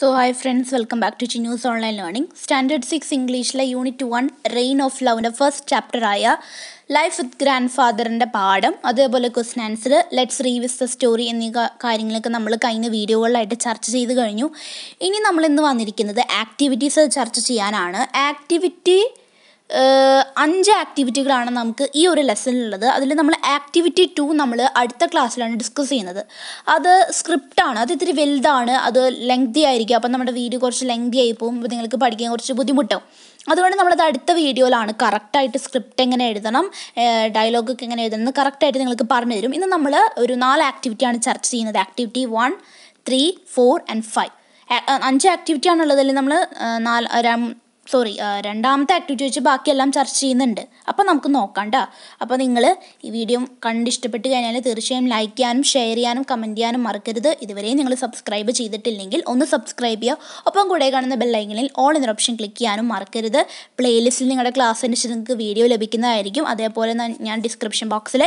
So hi friends welcome back to ചിന്യൂസ് online learning standard six ഇംഗ്ലീഷിലെ unit one rain of ലവിൻ്റെ first ചാപ്റ്ററായ life with grand ഫാദറിൻ്റെ പാഠം അതേപോലെ question answer let's revise the story എന്നീ കാര്യങ്ങളൊക്കെ നമ്മൾ കഴിഞ്ഞ വീഡിയോകളിലായിട്ട് ചർച്ച ചെയ്ത് കഴിഞ്ഞു ഇനി നമ്മൾ ഇന്ന് വന്നിരിക്കുന്നത് ആക്ടിവിറ്റീസ് ചർച്ച ചെയ്യാനാണ് ആക്ടിവിറ്റി അഞ്ച് ആക്ടിവിറ്റികളാണ് നമുക്ക് ഈ ഒരു ലെസണിലുള്ളത് അതിൽ നമ്മൾ ആക്ടിവിറ്റി ടു നമ്മൾ അടുത്ത ക്ലാസ്സിലാണ് ഡിസ്കസ് ചെയ്യുന്നത് അത് സ്ക്രിപ്റ്റാണ് അത് ഇത്തിരി വലുതാണ് അത് ലെങ്തി ആയിരിക്കും അപ്പം നമ്മുടെ വീഡിയോ കുറച്ച് ലെങ്തി ആയി പോകും നിങ്ങൾക്ക് പഠിക്കാൻ കുറച്ച് ബുദ്ധിമുട്ടും അതുകൊണ്ട് നമ്മളത് അടുത്ത വീഡിയോയിലാണ് കറക്റ്റായിട്ട് സ്ക്രിപ്റ്റ് എങ്ങനെ എഴുതണം ഡയലോഗൊക്കെ എങ്ങനെ എഴുതണം എന്ന് കറക്റ്റായിട്ട് നിങ്ങൾക്ക് പറഞ്ഞു തരും ഇന്ന് നമ്മൾ ഒരു നാല് ആക്ടിവിറ്റിയാണ് ചർച്ച ചെയ്യുന്നത് activity one three four and five അഞ്ച് ആക്ടിവിറ്റിയാണുള്ളതിൽ നമ്മൾ നാല് സോറി രണ്ടാമത്തെ ആക്ടിവിറ്റി വെച്ച് ബാക്കിയെല്ലാം ചർച്ച ചെയ്യുന്നുണ്ട് അപ്പോൾ നമുക്ക് നോക്കാം കേട്ടോ അപ്പോൾ നിങ്ങൾ ഈ വീഡിയോ കണ്ട് ഇഷ്ടപ്പെട്ട് കഴിഞ്ഞാൽ തീർച്ചയായും ലൈക്ക് ചെയ്യാനും ഷെയർ ചെയ്യാനും കമൻറ്റ് ചെയ്യാനും മറക്കരുത് ഇതുവരെയും നിങ്ങൾ സബ്സ്ക്രൈബ് ചെയ്തിട്ടില്ലെങ്കിൽ ഒന്ന് സബ്സ്ക്രൈബ് ചെയ്യുക ഒപ്പം കൂടെ കാണുന്ന ബെല്ലൈക്കനിൽ ഓൾ എന്ന ഓപ്ഷൻ ക്ലിക്ക് ചെയ്യാനും മറക്കരുത് പ്ലേലിസ്റ്റിൽ നിങ്ങളുടെ ക്ലാസ് അനുസരിച്ച് നിങ്ങൾക്ക് വീഡിയോ ലഭിക്കുന്നതായിരിക്കും അതേപോലെ ഞാൻ ഡിസ്ക്രിപ്ഷൻ ബോക്സിൽ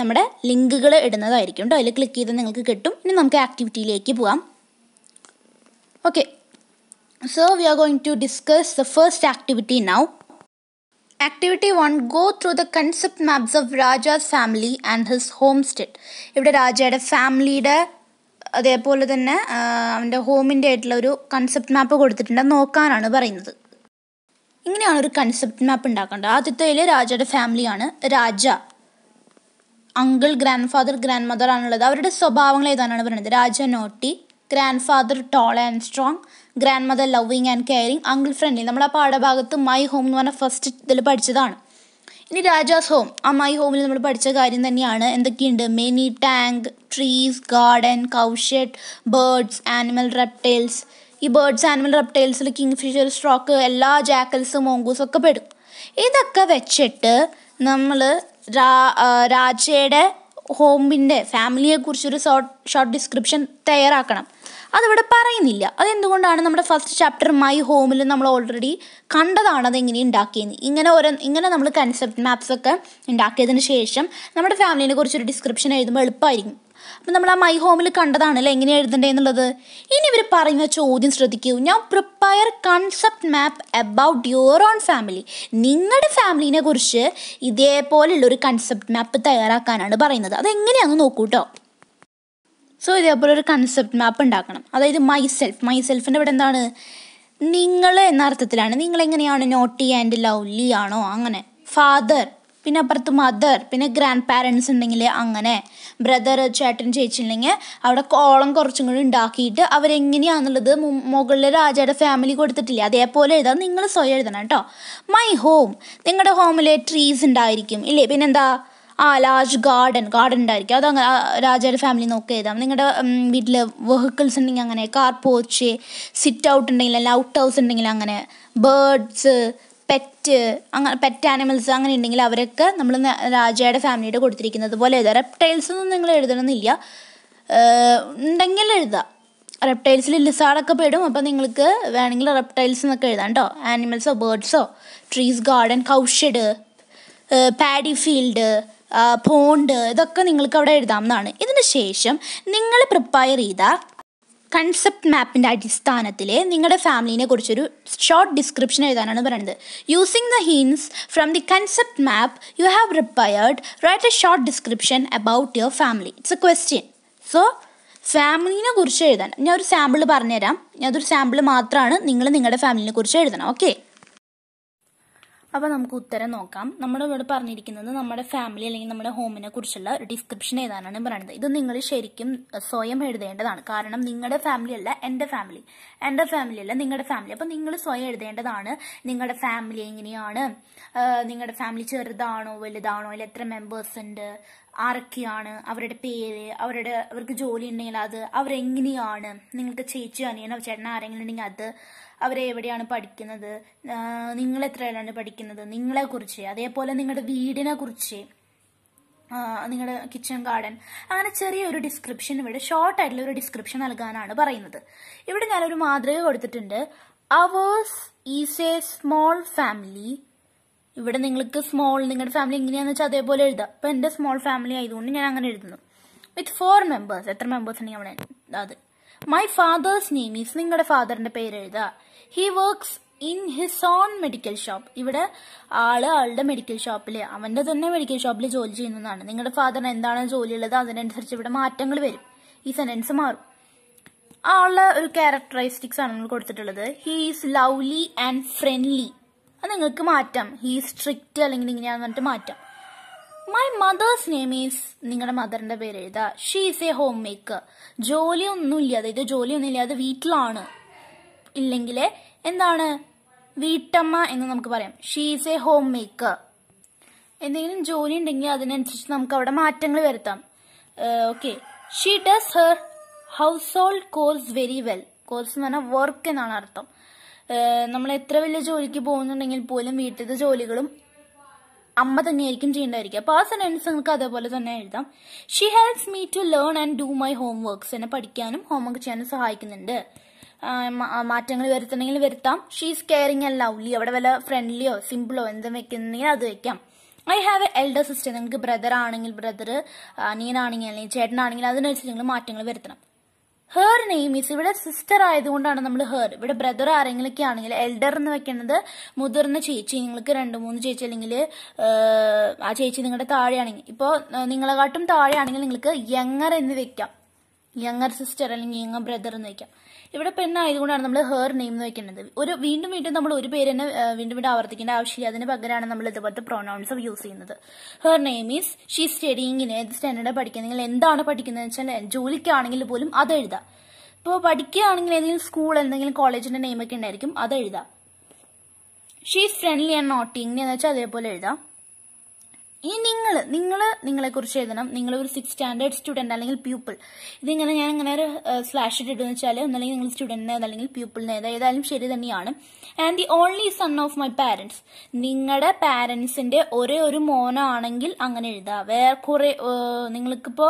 നമ്മുടെ ലിങ്കുകൾ ഇടുന്നതായിരിക്കും കേട്ടോ അതിൽ ക്ലിക്ക് ചെയ്ത് നിങ്ങൾക്ക് കിട്ടും ഇനി നമുക്ക് ആക്ടിവിറ്റിയിലേക്ക് പോകാം okay So we are going to discuss the first activity now. Activity one go through the concept maps of Raja's family and his homestead ഇവിടെ രാജയുടെ ഫാമിലിയുടെ അതേപോലെ തന്നെ അവൻ്റെ ഹോമിൻ്റെ ആയിട്ടുള്ള ഒരു കൺസെപ്റ്റ് മാപ്പ് കൊടുത്തിട്ടുണ്ട് നോക്കാനാണ് പറയുന്നത് ഇങ്ങനെയാണ് ഒരു കൺസെപ്റ്റ് മാപ്പ് ഉണ്ടാക്കേണ്ടത് ആദ്യത്തേൽ രാജയുടെ ഫാമിലിയാണ് Raja uncle grand father grand mother ആണുള്ളത് അവരുടെ സ്വഭാവങ്ങൾ ഏതാണ് പറയുന്നത് Raja naughty grand father tall and strong grand mother loving and caring uncle friendly നമ്മൾ ആ പാഠഭാഗത്ത് മൈ ഹോം എന്ന് പറഞ്ഞ ഫസ്റ്റ് ഇതിൽ പഠിച്ചതാണ് ഇനി രാജാസ് ഹോം ആ മൈ ഹോമിൽ നമ്മൾ പഠിച്ച കാര്യം തന്നെയാണ് എന്തൊക്കെയുണ്ട് many tank trees garden cowshed birds animal reptiles ഈ ബേർഡ്സ് ആനിമൽ റെപ്റ്റൈൽസിൽ കിങ് ഫിഷർ സ്ട്രോക്ക് എല്ലാ ജാക്കൽസ് മോങ്കൂസും ഒക്കെ പെടും ഇതൊക്കെ വെച്ചിട്ട് നമ്മൾ രാജയുടെ ഹോമിൻ്റെ ഫാമിലിയെക്കുറിച്ചൊരു ഷോർട്ട് ഷോർട്ട് ഡിസ്ക്രിപ്ഷൻ തയ്യാറാക്കണം അതിവിടെ പറയുന്നില്ല അതെന്തുകൊണ്ടാണ് നമ്മുടെ ഫസ്റ്റ് ചാപ്റ്റർ മൈ ഹോമിൽ നമ്മൾ ഓൾറെഡി കണ്ടതാണ് അതെങ്ങനെ ഉണ്ടാക്കിയെന്ന് ഇങ്ങനെ ഓരോ ഇങ്ങനെ നമ്മൾ കൺസെപ്റ്റ് മാപ്സ് ഒക്കെ ഉണ്ടാക്കിയതിന് ശേഷം നമ്മുടെ ഫാമിലിനെ കുറിച്ചൊരു ഡിസ്ക്രിപ്ഷൻ എഴുതുമ്പോൾ എളുപ്പമായിരിക്കും അപ്പം നമ്മൾ ആ മൈ ഹോമിൽ കണ്ടതാണല്ലോ എങ്ങനെ എന്നുള്ളത് ഇനി ഇവർ പറയുന്ന ചോദ്യം ശ്രദ്ധിക്കൂ ഞാൻ prepare concept map about your own family നിങ്ങളുടെ ഫാമിലിനെ കുറിച്ച് ഇതേപോലെയുള്ള ഒരു കൺസെപ്റ്റ് മാപ്പ് തയ്യാറാക്കാനാണ് പറയുന്നത് അതെങ്ങനെയാണെന്ന് നോക്കൂ കേട്ടോ സോ ഇതേപോലെ ഒരു കൺസെപ്റ്റ് മാപ്പ് ഉണ്ടാക്കണം അതായത് മൈ സെൽഫ് മൈ സെൽഫിൻ്റെ ഇവിടെ എന്താണ് നിങ്ങൾ എന്ന അർത്ഥത്തിലാണ് നിങ്ങൾ എങ്ങനെയാണ് നോട്ടി ആൻഡ് ലവ്ലി ആണോ അങ്ങനെ ഫാദർ പിന്നെ അപ്പുറത്ത് മദർ പിന്നെ ഗ്രാൻഡ് പാരൻസ് ഉണ്ടെങ്കിൽ അങ്ങനെ ബ്രദർ ചേട്ടൻ ചേച്ചിണ്ടെങ്കിൽ അവിടെ കോളം കുറച്ചും കൂടി ഉണ്ടാക്കിയിട്ട് അവരെങ്ങനെയാണെന്നുള്ളത് മുകളിലെ രാജയുടെ ഫാമിലി കൊടുത്തിട്ടില്ലേ അതേപോലെ എഴുതാം നിങ്ങൾ സ്വയം എഴുതണം കേട്ടോ മൈ ഹോം നിങ്ങളുടെ ഹോമിലെ ട്രീസ് ഉണ്ടായിരിക്കും ഇല്ലേ പിന്നെന്താ ആ ലാർജ് ഗാർഡൻ ഗാർഡൻ ഉണ്ടായിരിക്കും അത് അങ്ങനെ രാജയുടെ ഫാമിലി നോക്കി എഴുതാം നിങ്ങളുടെ വീട്ടിൽ വെഹിക്കിൾസ് ഉണ്ടെങ്കിൽ അങ്ങനെ കാർ പോച്ച് സിറ്റ് ഔട്ട് ഉണ്ടെങ്കിൽ അല്ലെങ്കിൽ ഔട്ട് ഹൗസ് ഉണ്ടെങ്കിൽ അങ്ങനെ ബേർഡ്സ് പെറ്റ് അങ്ങനെ പെറ്റ് ആനിമൽസ് അങ്ങനെ ഉണ്ടെങ്കിൽ അവരൊക്കെ നമ്മൾ രാജയുടെ ഫാമിലിയുടെ കൊടുത്തിരിക്കുന്നത് പോലെ എഴുതാം റെപ്റ്റൈൽസ് ഒന്നും നിങ്ങൾ എഴുതണമെന്നില്ല ഉണ്ടെങ്കിൽ എഴുതാം റെപ്റ്റൈൽസിൽ ലിസാടൊക്കെ പെടും അപ്പോൾ നിങ്ങൾക്ക് വേണമെങ്കിൽ റെപ്റ്റൈൽസ് എന്നൊക്കെ എഴുതാം കേട്ടോ ആനിമൽസോ ബേർഡ്സോ trees garden cowshed paddy field pond ഇതൊക്കെ നിങ്ങൾക്ക് അവിടെ എഴുതാവുന്നതാണ് ഇതിന് ശേഷം നിങ്ങൾ പ്രിപ്പയർ ചെയ്ത കൺസെപ്റ്റ് മാപ്പിൻ്റെ അടിസ്ഥാനത്തിൽ നിങ്ങളുടെ ഫാമിലിനെ കുറിച്ചൊരു ഷോർട്ട് ഡിസ്ക്രിപ്ഷൻ എഴുതാനാണ് പറയുന്നത് using the hints from the concept map you have prepared write a short description about your family it's a question so ഫാമിലിനെ കുറിച്ച് എഴുതാൻ ഞാൻ ഒരു സാമ്പിൾ പറഞ്ഞുതരാം ഞാനൊരു സാമ്പിൾ മാത്രമാണ് നിങ്ങൾ നിങ്ങളുടെ ഫാമിലിനെ കുറിച്ച് എഴുതണം ഓക്കെ അപ്പോൾ നമുക്ക് ഉത്തരം നോക്കാം നമ്മുടെ ഇവിടെ പറഞ്ഞിരിക്കുന്നത് നമ്മുടെ ഫാമിലി അല്ലെങ്കിൽ നമ്മുടെ ഹോമിനെ കുറിച്ചുള്ള ഡിസ്ക്രിപ്ഷൻ എഴുതാനാണ് പറയുന്നത് ഇത് നിങ്ങൾ ശരിക്കും സ്വയം എഴുതേണ്ടതാണ് കാരണം നിങ്ങളുടെ ഫാമിലി അല്ല എൻ്റെ ഫാമിലി എൻ്റെ ഫാമിലി അല്ല നിങ്ങളുടെ ഫാമിലി അപ്പൊ നിങ്ങൾ സ്വയം എഴുതേണ്ടതാണ് നിങ്ങളുടെ ഫാമിലി എങ്ങനെയാണ് നിങ്ങളുടെ ഫാമിലി ചെറുതാണോ വലുതാണോ അതിൽ എത്ര മെമ്പേഴ്സ് ഉണ്ട് ആരൊക്കെയാണ് അവരുടെ പേര് അവരുടെ അവർക്ക് ജോലി ഉണ്ടെങ്കിൽ അത് അവരെങ്ങനെയാണ് നിങ്ങൾക്ക് ചേച്ചി അനിയനോ ചേട്ടൻ ആരെങ്കിലും ഉണ്ടെങ്കിൽ അത് അവരെ എവിടെയാണ് പഠിക്കുന്നത് നിങ്ങൾ എത്രയിലാണ് പഠിക്കുന്നത് കുറിച്ച് അതേപോലെ നിങ്ങളുടെ വീടിനെ കുറിച്ച് നിങ്ങളുടെ കിച്ചൺ ഗാർഡൻ അങ്ങനെ ചെറിയൊരു ഡിസ്ക്രിപ്ഷൻ ഇവിടെ ഷോർട്ട് ആയിട്ടുള്ള ഒരു ഡിസ്ക്രിപ്ഷൻ നൽകാനാണ് പറയുന്നത് ഇവിടെ ഞാനൊരു മാതൃക കൊടുത്തിട്ടുണ്ട് ours is a small family ഇവിടെ നിങ്ങൾക്ക് സ്മോൾ നിങ്ങളുടെ ഫാമിലി എങ്ങനെയാണെന്ന് വെച്ചാൽ അതേപോലെ എഴുതാം അപ്പൊ എൻ്റെ സ്മോൾ ഫാമിലി ആയതുകൊണ്ട് ഞാൻ അങ്ങനെ എഴുതുന്നു വിത്ത് ഫോർ മെമ്പേഴ്സ് എത്ര മെമ്പേഴ്സ് ഉണ്ടെങ്കിൽ അവിടെ അത് മൈ ഫാദേഴ്സ് നെയിം ഈസ് നിങ്ങളുടെ ഫാദറിൻ്റെ പേര് എഴുതാം he works in his own medical shop ഇവിടെ ആള് ആളുടെ മെഡിക്കൽ ഷോപ്പില് അവന്റെ തന്നെ മെഡിക്കൽ ഷോപ്പിൽ ജോലി ചെയ്യുന്നതാണ് നിങ്ങളുടെ ഫാദറിന് എന്താണ് ജോലി ഉള്ളത് അതിനനുസരിച്ച് ഇവിടെ മാറ്റങ്ങൾ വരും ഈ സെന്റൻസ് മാറും ആളുടെ ഒരു ക്യാരക്ടറൈസ്റ്റിക്സ് ആണ് നിങ്ങൾ കൊടുത്തിട്ടുള്ളത് he is lovely and friendly അത് നിങ്ങൾക്ക് മാറ്റാം ഹി സ്ട്രിക്റ്റ് അല്ലെങ്കിൽ ഇങ്ങനെയാന്ന് പറഞ്ഞിട്ട് മാറ്റാം മൈ മദേഴ്സ് നെയിം ഈസ് നിങ്ങളുടെ മദറിന്റെ പേര് എഴുതുക she is a home maker ജോലിയൊന്നുമില്ല അതായത് ജോലിയൊന്നുമില്ലാതെ വീട്ടിലാണ് ഇല്ലെങ്കിൽ എന്താണ് വീട്ടമ്മ എന്ന് നമുക്ക് പറയാം ഷീസ് എ ഹോം മേക്കർ എന്തെങ്കിലും ജോലി ഉണ്ടെങ്കിൽ അതിനനുസരിച്ച് നമുക്ക് അവിടെ മാറ്റങ്ങൾ വരുത്താം okay she does her household chores very well chores എന്ന് പറഞ്ഞാൽ വർക്ക് എന്നാണ് അർത്ഥം നമ്മൾ എത്ര വലിയ ജോലിക്ക് പോകുന്നുണ്ടെങ്കിൽ പോലും വീട്ടിലത്തെ ജോലികളും അമ്മ തന്നെയായിരിക്കും ചെയ്യേണ്ടതായിരിക്കും അപ്പൊ ആ സെൻറ്റൻസ് നിങ്ങൾക്ക് അതേപോലെ തന്നെ എഴുതാം she helps me to learn and do my home works എന്നെ പഠിക്കാനും ഹോംവർക്ക് ചെയ്യാനും സഹായിക്കുന്നുണ്ട് മാറ്റങ്ങൾ വരുത്തണമെങ്കിൽ വരുത്താം ഷീസ് കെയറിംഗ് ആൻഡ് ലവ്ലി അവിടെ വല്ല ഫ്രണ്ട്ലിയോ സിമ്പിളോ എന്തും വെക്കുന്നെങ്കിൽ അത് വെക്കാം I have a elder sister നിങ്ങൾക്ക് ബ്രദർ ആണെങ്കിൽ ബ്രദർ അനിയനാണെങ്കിൽ അല്ലെങ്കിൽ ചേട്ടനാണെങ്കിൽ അതിനനുസരിച്ച് നിങ്ങൾ മാറ്റങ്ങൾ വരുത്തണം ഹെർ നെയിം ഈസ് ഇവിടെ സിസ്റ്റർ ആയതുകൊണ്ടാണ് നമ്മൾ ഹെർ ഇവിടെ ബ്രദർ ആരെങ്കിലൊക്കെ ആണെങ്കിൽ എൽഡർ എന്ന് വെക്കേണ്ടത് മുതിർന്ന ചേച്ചി നിങ്ങൾക്ക് രണ്ട് മൂന്ന് ചേച്ചി അല്ലെങ്കിൽ ആ ചേച്ചി നിങ്ങളുടെ താഴെയാണെങ്കിൽ ഇപ്പോൾ നിങ്ങളെക്കാട്ടും താഴെയാണെങ്കിൽ നിങ്ങൾക്ക് യങ്ങർ എന്ന് വെക്കാം യങ്ങർ സിസ്റ്റർ അല്ലെങ്കിൽ യങ്ങർ ബ്രദർ എന്ന് വെക്കാം ഇവിടെ പെണ്ണായതുകൊണ്ടാണ് നമ്മൾ ഹെയർ നെയിം എന്ന് വെക്കുന്നത് ഒരു വീണ്ടും വീണ്ടും നമ്മൾ ഒരു പേര് തന്നെ വീണ്ടും വീണ്ടും ആവർത്തിക്കേണ്ട ആവശ്യമില്ല അതിന് പകരമാണ് നമ്മൾ ഇതുപോലത്തെ പ്രൊനൗൺസ് യൂസ് ചെയ്യുന്നത് her name is she studying in ഏത് സ്റ്റാൻഡേർഡ് പഠിക്കുന്നത് എന്താണ് പഠിക്കുന്നത് വെച്ചാൽ ജോലിക്കാണെങ്കിൽ പോലും അത് എഴുതാം ഇപ്പോൾ പഠിക്കുകയാണെങ്കിൽ ഏതെങ്കിലും സ്കൂൾ എന്തെങ്കിലും കോളേജിന്റെ നെയിമൊക്കെ ഉണ്ടായിരിക്കും അത് എഴുതാം ഷീ ഫ്രണ്ട്ലി ആൻഡ് നോട്ടിങ് എന്ന് വെച്ചാൽ അതേപോലെ എഴുതാം ഇനി നിങ്ങൾ നിങ്ങൾ കുറിച്ച് എഴുതണം നിങ്ങൾ ഒരു സിക്സ് സ്റ്റാൻഡേർഡ് സ്റ്റുഡന്റ് അല്ലെങ്കിൽ പ്യൂപ്പിൾ ഇതിങ്ങനെ ഞാൻ ഇങ്ങനെ ഒരു സ്ലാഷ് ഇട്ടിട്ടെന്ന് വെച്ചാൽ ഒന്നല്ലെങ്കിൽ നിങ്ങൾ സ്റ്റുഡന്റിനെ അല്ലെങ്കിൽ പ്യൂപ്പിളിനെ ഏതായാലും ശരി തന്നെയാണ് and the only son of my parents നിങ്ങളുടെ പാരന്റ്സിന്റെ ഒരേ ഒരു മോനാണെങ്കിൽ അങ്ങനെ എഴുതാം വേറെ കുറെ നിങ്ങൾക്കിപ്പോ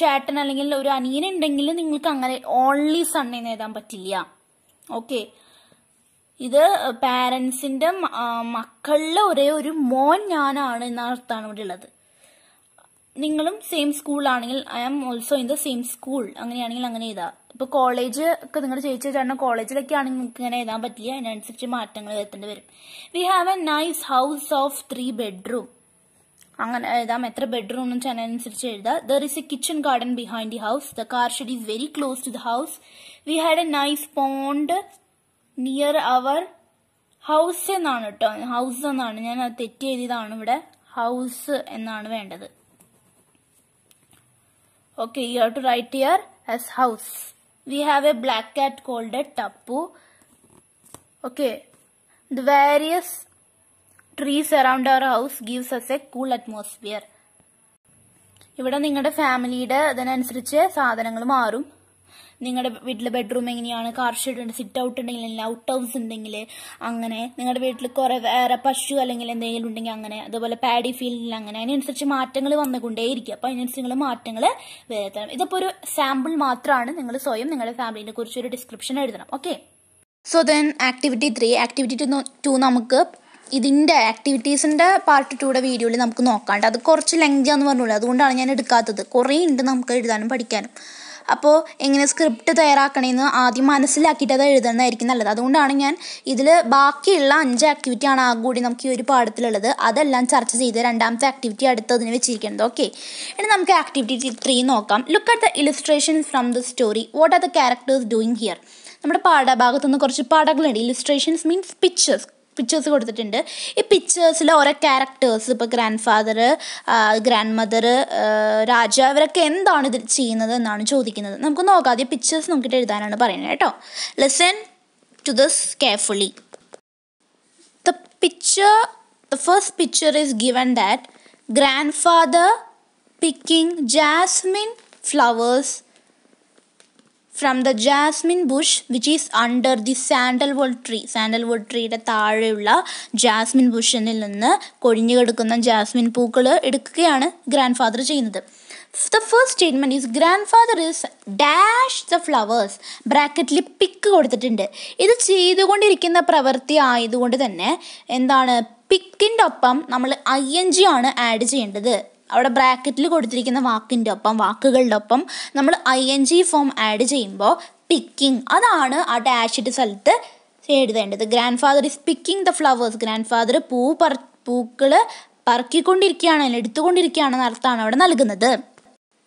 ചേട്ടൻ അല്ലെങ്കിൽ ഒരു അനിയനുണ്ടെങ്കിൽ നിങ്ങൾക്ക് അങ്ങനെ ഓൺലി സൺ എന്ന് എഴുതാൻ പറ്റില്ല ഓക്കെ ഇത് പാരൻസിന്റെ മക്കളിലെ ഒരേ ഒരു മോൻ ഞാനാണ് എന്ന അർത്ഥമാണ് ഇവിടെ ഉള്ളത് നിങ്ങളും സെയിം സ്കൂളാണെങ്കിൽ I am also in the same school അങ്ങനെയാണെങ്കിൽ അങ്ങനെ എഴുതാം ഇപ്പൊ കോളേജ് ഒക്കെ നിങ്ങൾ ചേച്ചി ചേട്ടൻ കോളേജിലൊക്കെ ആണെങ്കിൽ നിങ്ങൾക്ക് ഇങ്ങനെ എഴുതാൻ പറ്റില്ല അതിനനുസരിച്ച് മാറ്റങ്ങൾ വരുത്തേണ്ടി വരും we have a nice house of three bedroom അങ്ങനെ എഴുതാം എത്ര ബെഡ്റൂം എന്ന് വെച്ചാൽ അതിനനുസരിച്ച് എഴുതാം there is a kitchen garden behind the house the car shed is very close to the house we had a nice pond near our house എന്നാണ് കേട്ടോ house എന്നാണ് ഞാൻ അത് തെറ്റ് എഴുതിയതാണ് ഇവിടെ ഹൗസ് എന്നാണ് വേണ്ടത് okay you have to write here as house we have a black cat called a Tappu okay the various trees around our house gives us a cool atmosphere ഇവിടെ നിങ്ങളുടെ ഫാമിലിയുടെ അതിനനുസരിച്ച് സാധനങ്ങൾ മാറും നിങ്ങളുടെ വീട്ടിലെ ബെഡ്റൂം എങ്ങനെയാണ് കാർ ഷെഡ് ഉണ്ട് സിറ്റ് ഔട്ട് ഉണ്ടെങ്കിൽ ഔട്ട് ഹൗസ് ഉണ്ടെങ്കിൽ അങ്ങനെ നിങ്ങളുടെ വീട്ടിൽ കുറെ വേറെ പശു അല്ലെങ്കിൽ എന്തെങ്കിലും ഉണ്ടെങ്കിൽ അങ്ങനെ അതുപോലെ പാഡി ഫീൽഡിൽ അങ്ങനെ അതിനനുസരിച്ച് മാറ്റങ്ങൾ വന്നുകൊണ്ടേയിരിക്കും അപ്പൊ അതിനനുസരിച്ച് നിങ്ങൾ മാറ്റങ്ങൾ വരുത്തണം ഇതിപ്പോ ഒരു സാമ്പിൾ മാത്രമാണ് നിങ്ങൾ സ്വയം നിങ്ങളുടെ ഫാമിലിനെ കുറിച്ച് ഒരു ഡിസ്ക്രിപ്ഷൻ എഴുതണം okay so then activity three activity two two നമുക്ക് ഇതിൻ്റെ ആക്ടിവിറ്റീസിൻ്റെ പാർട്ട് ടൂടെ വീഡിയോയിൽ നമുക്ക് നോക്കാണ്ട് അത് കുറച്ച് ലെങ്ത് ആണെന്ന് പറഞ്ഞുള്ളൂ അതുകൊണ്ടാണ് ഞാൻ എടുക്കാത്തത് കുറേ ഉണ്ട് നമുക്ക് എഴുതാനും പഠിക്കാനും അപ്പോൾ എങ്ങനെ സ്ക്രിപ്റ്റ് തയ്യാറാക്കണമെന്ന് ആദ്യം മനസ്സിലാക്കിയിട്ട് അത് എഴുതണമായിരിക്കും നല്ലത് അതുകൊണ്ടാണ് ഞാൻ ഇതിൽ ബാക്കിയുള്ള അഞ്ച് ആക്ടിവിറ്റിയാണ് ആണ് കൂടി നമുക്ക് ഈ ഒരു പാഠത്തിലുള്ളത് അതെല്ലാം ചർച്ച ചെയ്ത് രണ്ടാമത്തെ ആക്ടിവിറ്റി അതിന് വെച്ചിരിക്കുന്നത് ഓക്കെ ഇനി നമുക്ക് ആക്ടിവിറ്റി ത്രീ നോക്കാം look at the illustration from the story what are the characters doing here നമ്മുടെ പാഠഭാഗത്തുനിന്ന് കുറച്ച് പാഠങ്ങളുണ്ട് ഇലിസ്ട്രേഷൻസ് മീൻസ് പിക്ചേഴ്സ് പിക്ചേഴ്സ് കൊടുത്തിട്ടുണ്ട് ഈ പിക്ചേഴ്സിൽ ഓരോ ക്യാരക്ടേഴ്സ് ഇപ്പോൾ grand father grand mother Raja ഇവരൊക്കെ എന്താണ് ഇതിൽ ചെയ്യുന്നത് എന്നാണ് ചോദിക്കുന്നത് നമുക്ക് നോക്കാതെ പിക്ചേഴ്സ് നോക്കിയിട്ട് എഴുതാനാണ് പറയുന്നത് കേട്ടോ lesson to this carefully the picture the first picture is given that grand father picking jasmine flowers from the jasmine bush which is under the sandalwood tree sandalwood ട്രീയുടെ താഴെയുള്ള ജാസ്മിൻ ബുഷനിൽ നിന്ന് കൊഴിഞ്ഞു കിടക്കുന്ന ജാസ്മിൻ പൂക്കൾ എടുക്കുകയാണ് ഗ്രാൻഡ് ഫാദർ ചെയ്യുന്നത് the first statement is grand father is dash the flowers ബ്രാക്കറ്റിൽ pick കൊടുത്തിട്ടുണ്ട് ഇത് ചെയ്തുകൊണ്ടിരിക്കുന്ന പ്രവൃത്തി ആയതുകൊണ്ട് തന്നെ എന്താണ് പിക്കിൻ്റെ ഒപ്പം നമ്മൾ ഐ എൻ ജി ആണ് ആഡ് ചെയ്യേണ്ടത് അവിടെ ബ്രാക്കറ്റിൽ കൊടുത്തിരിക്കുന്ന വാക്കിൻ്റെ ഒപ്പം വാക്കുകളുടെ ഒപ്പം നമ്മൾ I N G form add ചെയ്യുമ്പോൾ പിക്കിംഗ് അതാണ് ആ ഡാഷിൻ്റെ സ്ഥലത്ത് എഴുതേണ്ടത് grand father is picking the flowers grand father പൂ പറ പൂക്കൾ പറക്കിക്കൊണ്ടിരിക്കുകയാണ് അല്ലെങ്കിൽ എടുത്തുകൊണ്ടിരിക്കുകയാണെന്ന അർത്ഥമാണ് അവിടെ നൽകുന്നത്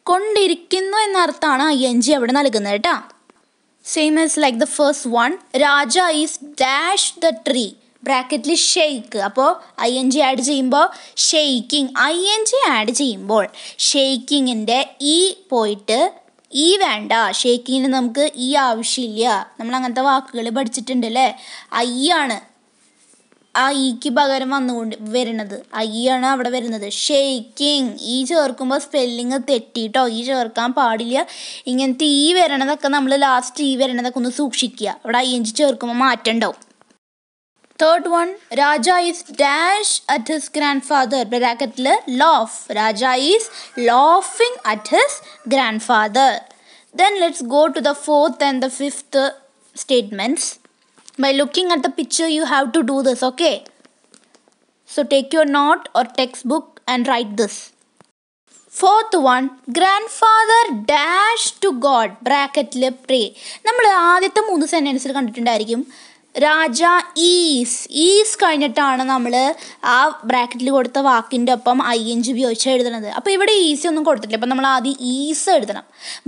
കൊണ്ടിരിക്കുന്നു എന്നർത്ഥമാണ് ഐ എൻ ജി അവിടെ നൽകുന്നത് കേട്ടോ same as like the first one Raja is dash the tree ബ്രാക്കറ്റിൽ ഷെയ്ക്ക് അപ്പോൾ ഐ എൻ ജി ആഡ് ചെയ്യുമ്പോൾ shaking I N G add ചെയ്യുമ്പോൾ ഷെയ്ക്കിങ്ങിൻ്റെ ഈ പോയിട്ട് ഈ വേണ്ട ഷെയ്ക്കിങ്ങിന് നമുക്ക് ഈ ആവശ്യമില്ല നമ്മൾ അങ്ങനത്തെ വാക്കുകൾ പഠിച്ചിട്ടുണ്ട് അല്ലേ ഐ ആണ് ആ ഈക്ക് e പകരം വന്നുകൊണ്ട് വരുന്നത് ഐ ആണ് അവിടെ വരുന്നത് ഷേക്കിംഗ് ഈ ചേർക്കുമ്പോൾ സ്പെല്ലിങ് തെറ്റിയിട്ടോ ഈ ചേർക്കാൻ പാടില്ല ഇങ്ങനത്തെ ഈ വരണതൊക്കെ നമ്മൾ ലാസ്റ്റ് ഈ വരണതൊക്കെ ഒന്ന് സൂക്ഷിക്കുക അവിടെ ഐ എൻ ജി ചേർക്കുമ്പോൾ മാറ്റം ഉണ്ടാവും Third one, Raja is dash at his grandfather. Bracketle, laugh. Raja is laughing at his grandfather. Then let's go to the fourth and the fifth statements. By looking at the picture, you have to do this, okay? So take your note or textbook and write this. Fourth one grandfather dash to god ബ്രാക്കറ്റിൽ pray നമ്മൾ ആദ്യത്തെ മൂന്ന് സെൻറ്റൻസിൽ കണ്ടിട്ടുണ്ടായിരിക്കും രാജ is is കഴിഞ്ഞിട്ടാണ് നമ്മൾ ആ ബ്രാക്കറ്റിൽ കൊടുത്ത വാക്കിൻ്റെ ഒപ്പം ഐ എൻ ജി ഉപയോഗിച്ച് എഴുതണത് അപ്പോൾ ഇവിടെ ഈസി ഒന്നും കൊടുത്തിട്ടില്ല അപ്പം നമ്മൾ ആദ്യം ഈസ് എഴുതണം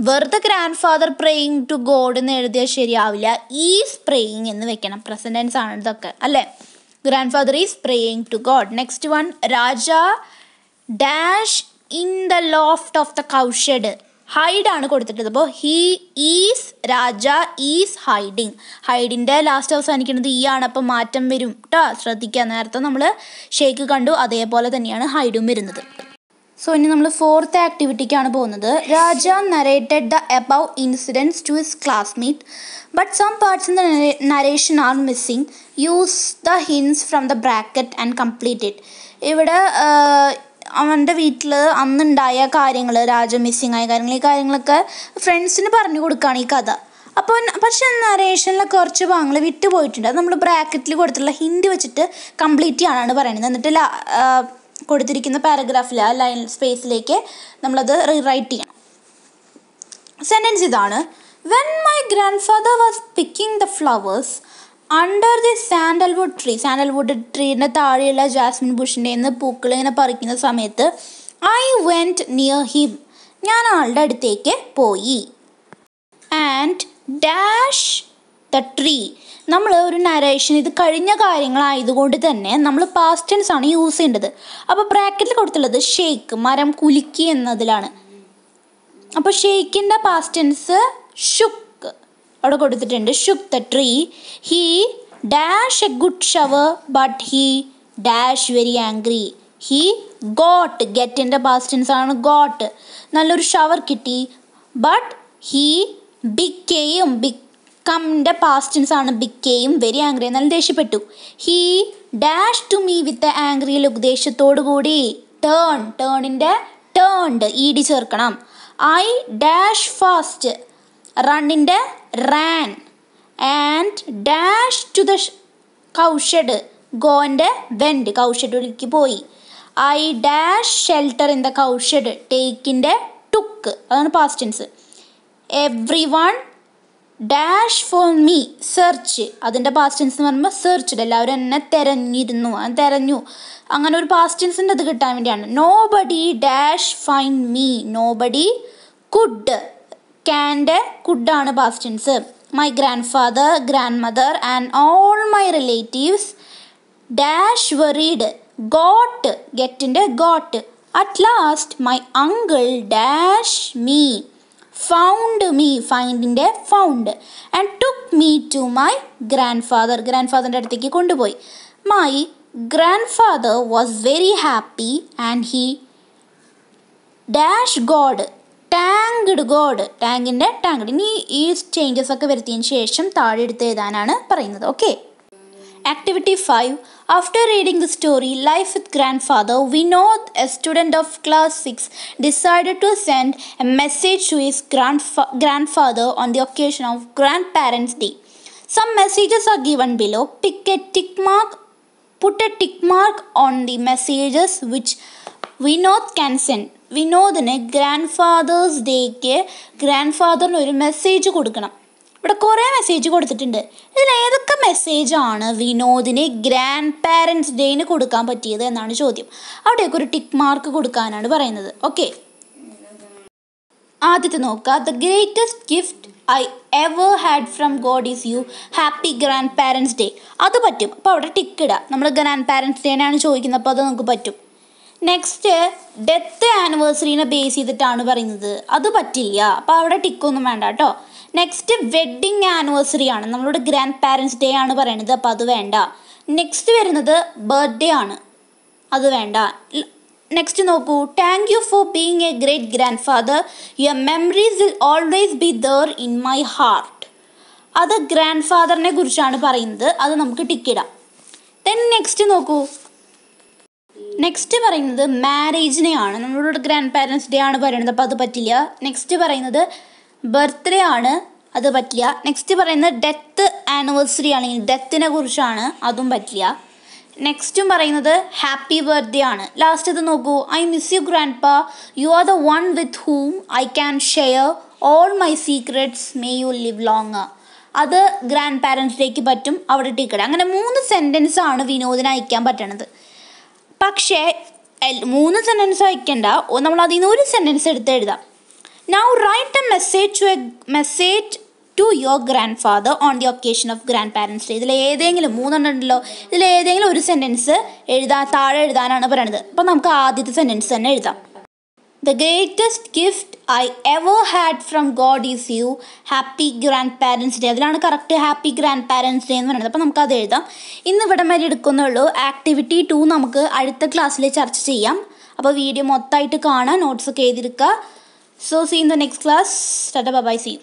വെറുതെ grand father praying to God എന്ന് എഴുതിയാൽ ശരിയാവില്ല ഈസ് പ്രേയിങ് എന്ന് വെക്കണം പ്രസൻറ്റൻസ് ആണ് ഇതൊക്കെ അല്ലേ grand father is praying to God next one Raja dash in the loft of the cowshed ആണ് കൊടുത്തിട്ടത് അപ്പോൾ he is Raja is hiding ഹൈഡിൻ്റെ ലാസ്റ്റ് അവസാനിക്കുന്നത് ഈ ആണ് അപ്പോൾ മാറ്റം വരും കേട്ടോ ശ്രദ്ധിക്കുക നേരത്തെ നമ്മൾ ഷേക്ക് കണ്ടു അതേപോലെ തന്നെയാണ് ഹൈഡും വരുന്നത് സോ ഇനി നമ്മൾ ഫോർത്ത് ആക്ടിവിറ്റിക്കാണ് പോകുന്നത് Raja narrated the above incidents to his classmate but some parts in the narration are missing use the hints from the bracket and complete it ഇവിടെ അവൻ്റെ വീട്ടിൽ അന്നുണ്ടായ കാര്യങ്ങൾ രാജ മിസ്സിങ് ആയ കാര്യങ്ങൾ ഈ കാര്യങ്ങളൊക്കെ ഫ്രണ്ട്സിന് പറഞ്ഞു കൊടുക്കുകയാണ് ഈ കഥ അപ്പോൾ പക്ഷെ നറേഷനിലെ കുറച്ച് ഭാഗങ്ങൾ വിട്ടുപോയിട്ടുണ്ട് അത് നമ്മൾ ബ്രാക്കറ്റിൽ കൊടുത്തിട്ടുള്ള ഹിൻഡ് വെച്ചിട്ട് കംപ്ലീറ്റ് ചെയ്യാനാണ് പറയുന്നത് എന്നിട്ട് കൊടുത്തിരിക്കുന്ന പാരഗ്രാഫിൽ ആ ലൈൻ സ്പേസിലേക്ക് നമ്മളത് റീറൈറ്റ് ചെയ്യണം സെൻറ്റൻസ് ഇതാണ് when my grand father was picking the flowers under the sandalwood tree sandalwood ട്രീൻ്റെ താഴെയുള്ള ജാസ്മിൻ ബുഷിൻ്റെ നിന്ന് പൂക്കൾ ഇങ്ങനെ പറിക്കുന്ന സമയത്ത് ഐ വെൻറ്റ് നിയർ ഹിം ഞാൻ ആളുടെ അടുത്തേക്ക് പോയി ആൻഡ് ഡാഷ് ദ ട്രീ നമ്മൾ ഒരു നരേഷൻ ഇത് കഴിഞ്ഞ കാര്യങ്ങളായതുകൊണ്ട് തന്നെ നമ്മൾ പാസ്റ്റ് ടെൻസ് ആണ് യൂസ് ചെയ്യേണ്ടത് അപ്പോൾ ബ്രാക്കറ്റിൽ കൊടുത്തുള്ളത് ഷേക്ക് മരം കുലുക്കി എന്നതിലാണ് അപ്പോൾ ഷേക്കിൻ്റെ പാസ്റ്റ് ടെൻസ് ഷുക്ക് അവിടെ കൊടുത്തിട്ടുണ്ട് shook the tree he dash a good shower but he dash very angry he got ഗെറ്റിൻ്റെ പാസ്റ്റൻസ് ആണ് ഗോട്ട് നല്ലൊരു ഷവർ കിട്ടി ബട്ട് ഹീ ബിക്കെയും ബിക്കമിൻ്റെ പാസ്റ്റിൻസ് ആണ് ബിക്കേയും വെരി ആംഗ്രി നല്ല ദേഷ്യപ്പെട്ടു he dash to me with angry look കൂടി turn ടേണിൻ്റെ ടേൺഡ് ഇ ഡി ചേർക്കണം ഐ ഡാഷ് ഫാസ്റ്റ് റണ്ണിൻ്റെ ran and dash to the cowshed ഗോൻ്റെ വെൻഡ് കൗഷെഡിലേക്ക് പോയി I dash shelter in the കൗഷഡ് ടേക്കിൻ്റെ ടുക്ക് അതാണ് past tense every one dash for me search അതിൻ്റെ പാസ്റ്റ് ടെൻസ് എന്ന് പറയുമ്പോൾ സെർച്ച്ഡ് എല്ലാവരും എന്നെ തിരഞ്ഞിരുന്നു തിരഞ്ഞു അങ്ങനെ ഒരു പാസ്റ്റ് ടെൻസിൻ്റെ അത് കിട്ടാൻ വേണ്ടിയാണ് nobody dash find me nobody could Canned could down a My grandfather, grandmother, and all my relatives dash worried. Got get in the got. At last, my uncle dash me found me finding a found and took me to my grandfather. Grandfather, boy. my grandfather was very happy and he dash God. Thanked God ടാങ്കിൻ്റെ thanked ഇനി ഈ changes ഒക്കെ വരുത്തിയതിന് ശേഷം താഴെ എടുത്ത് എഴുതാനാണ് പറയുന്നത് okay activity five after reading the story life with grand father Vinod a student of class six decide to send a message to his grand ഫാ grand father on the occasion of grand parents day some messages are given below pick a tick mark put a tick mark on the messages which Vinod can send വിനോദിന് grand father's ഡേക്ക് grand ഫാദറിന് ഒരു message കൊടുക്കണം ഇവിടെ കുറേ message കൊടുത്തിട്ടുണ്ട് ഇതിൽ ഏതൊക്കെ മെസ്സേജാണ് വിനോദിന് ഗ്രാൻഡ് പാരൻസ് ഡേന് കൊടുക്കാൻ പറ്റിയത് എന്നാണ് ചോദ്യം അവിടെയൊക്കെ ഒരു ടിക്ക് മാർക്ക് കൊടുക്കാനാണ് പറയുന്നത് ഓക്കെ ആദ്യത്തെ നോക്കുക the greatest gift I ever had from God is you happy grand parents day അത് പറ്റും അപ്പോൾ അവിടെ ടിക്ക് ഇടുക നമ്മൾ ഗ്രാൻഡ് പാരൻസ് ഡേനാണ് ചോദിക്കുന്നത് അപ്പോൾ അത് നമുക്ക് പറ്റും നെക്സ്റ്റ് ഡെത്ത് ആനിവേഴ്സറിനെ ബേസ് ചെയ്തിട്ടാണ് പറയുന്നത് അത് പറ്റില്ല അപ്പോൾ അവിടെ ടിക്കൊന്നും വേണ്ട കേട്ടോ നെക്സ്റ്റ് വെഡ്ഡിങ് ആനിവേഴ്സറി ആണ് നമ്മളുടെ ഗ്രാൻഡ് പാരൻസ് ഡേ ആണ് പറയണത് അപ്പോൾ അത് വേണ്ട നെക്സ്റ്റ് വരുന്നത് ബർത്ത്ഡേ ആണ് അത് വേണ്ട നെക്സ്റ്റ് നോക്കൂ thank you for being a great grand father your memories will always be there in my heart അത് ഗ്രാൻഡ് ഫാദറിനെ കുറിച്ചാണ് പറയുന്നത് അത് നമുക്ക് ടിക്കിടാം ദെൻ നെക്സ്റ്റ് നോക്കൂ നെക്സ്റ്റ് പറയുന്നത് മാരേജിനെയാണ് നമ്മളോട് ഗ്രാൻഡ് പാരൻസ് ഡേ ആണ് പറയുന്നത് അപ്പോൾ അത് പറ്റില്ല നെക്സ്റ്റ് പറയുന്നത് ബർത്ത്ഡേ ആണ് അത് പറ്റില്ല നെക്സ്റ്റ് പറയുന്നത് ഡെത്ത് ആനിവേഴ്സറി ആണെങ്കിൽ ഡെത്തിനെ കുറിച്ചാണ് അതും പറ്റില്ല നെക്സ്റ്റും പറയുന്നത് ഹാപ്പി ബർത്ത്ഡേ ആണ് ലാസ്റ്റ് ഇത് നോക്കൂ I miss you grand pa you are the one with whom I can share all my secrets may you live long അത് ഗ്രാൻഡ് പാരൻസിലേക്ക് പറ്റും അവിടെ ടിക്കറ്റ് അങ്ങനെ മൂന്ന് സെൻറ്റൻസാണ് വിനോദിന് അയക്കാൻ പറ്റണത് പക്ഷേ മൂന്ന് സെൻറ്റൻസ് അയക്കേണ്ട നമ്മൾ അതിൽ നിന്ന് ഒരു സെൻറ്റൻസ് എടുത്ത് എഴുതാം now write a message to a message to your grand father on the occasion of grand parents day ഇതിൽ ഏതെങ്കിലും മൂന്നെണ്ണം ഉണ്ടല്ലോ ഇതിൽ ഏതെങ്കിലും ഒരു സെൻറ്റൻസ് എഴുതാൻ താഴെ എഴുതാനാണ് പറയണത് അപ്പോൾ നമുക്ക് ആദ്യത്തെ സെൻറ്റൻസ് തന്നെ എഴുതാം the greatest gift I ever had from God is you happy grand parents day അതിലാണ് correct happy grand parents day എന്ന് പറയുന്നത് അപ്പോൾ നമുക്കത് എഴുതാം ഇന്ന് ഇവിടെ വരെ എടുക്കുന്നുള്ളൂ ആക്ടിവിറ്റി ടു നമുക്ക് അടുത്ത ക്ലാസ്സിൽ ചർച്ച ചെയ്യാം അപ്പോൾ വീഡിയോ മൊത്തമായിട്ട് കാണാം നോട്ട്സ് ഒക്കെ എഴുതിയിരിക്കുക so see in the next class tata bye see